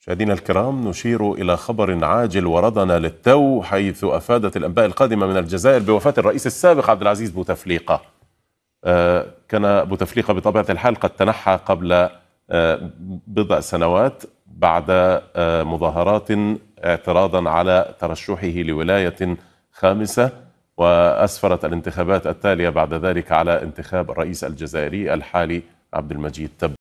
مشاهدينا الكرام نشير إلى خبر عاجل وردنا للتو حيث أفادت الأنباء القادمة من الجزائر بوفاة الرئيس السابق عبد العزيز بوتفليقة آه، كان بوتفليقة بطبيعة الحال قد تنحى قبل آه، بضع سنوات بعد آه، مظاهرات اعتراضا على ترشحه لولاية خامسة وأسفرت الانتخابات التالية بعد ذلك على انتخاب الرئيس الجزائري الحالي عبد المجيد تب